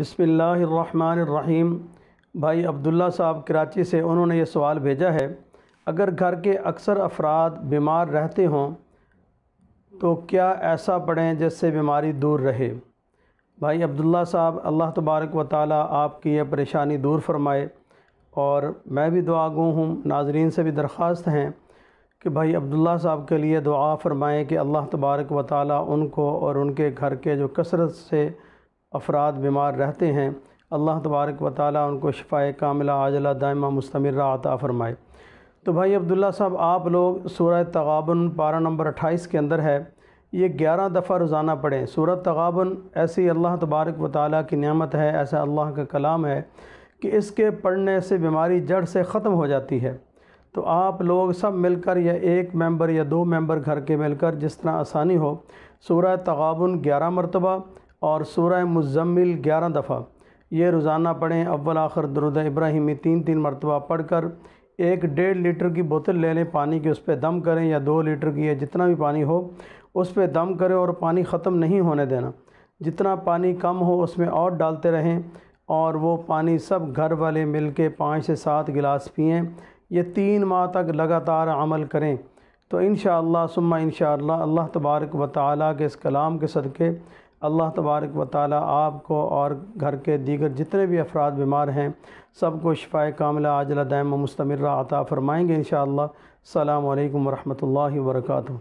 बिसमीम भाई अब्दुल्ला साहब कराची से उन्होंने ये सवाल भेजा है अगर घर के अक्सर अफराद बीमार रहते हों तो क्या ऐसा पढ़ें जिससे बीमारी दूर रहे भाई अब्दुल्ला साहब अल्लाह तबारक व ताली आपकी यह परेशानी दूर फरमाए और मैं भी दुआ गो हूँ नाजरीन से भी दरख्वास्त हैं कि भाई अब्दुल्ला साहब के लिए दुआ फरमाएँ कि अल्लाह तबारक व ताली उनको और उनके घर के जो कसरत से अफराद बीमार रहते हैं अल्लाह तबारक व ताली उनको शिफाए कामिला आजला दायमा मुस्तमर आता फ़रमाए तो भाई अब्दुल्ला साहब आप लोग सूरह तगाबन पारा नंबर अट्ठाईस के अंदर है ये ग्यारह दफ़ा रोज़ाना पढ़ें सूरत तगाबन ऐसी अल्लाह तबारक व ताली की नियामत है ऐसा अल्लाह का कलाम है कि इसके पढ़ने से बीमारी जड़ से ख़त्म हो जाती है तो आप लोग सब मिलकर या एक मेंबर या दो मेंबर घर के मिलकर जिस तरह आसानी हो सूरह तगाबन ग्यारह मरतबा और सूरह मुजम्मिल ग्यारह दफ़ा ये रोज़ाना पढ़ें अव्वल आखिर दरुद इब्राहिमी तीन तीन मरतबा पढ़ कर एक डेढ़ लीटर की बोतल ले लें पानी की उस पर दम करें या दो लीटर की या जितना भी पानी हो उस पर दम करें और पानी ख़त्म नहीं होने देना जितना पानी कम हो उसमें और डालते रहें और वो पानी सब घर वाले मिल के पाँच से सात गिलास पिएँ ये तीन माह तक लगातार अमल करें तो इन शुम्मा इन अल्लाह तबारक व ताली के इस कलाम के सदक़े अल्लाह तबारक व ताल आपको और घर के दीगर जितने भी अफराद बीमार हैं सबको शफा कामला आजला दैम मुस्तमर अता फ़रमाएँगे इन शाला अल्लाम वरहमल वर्का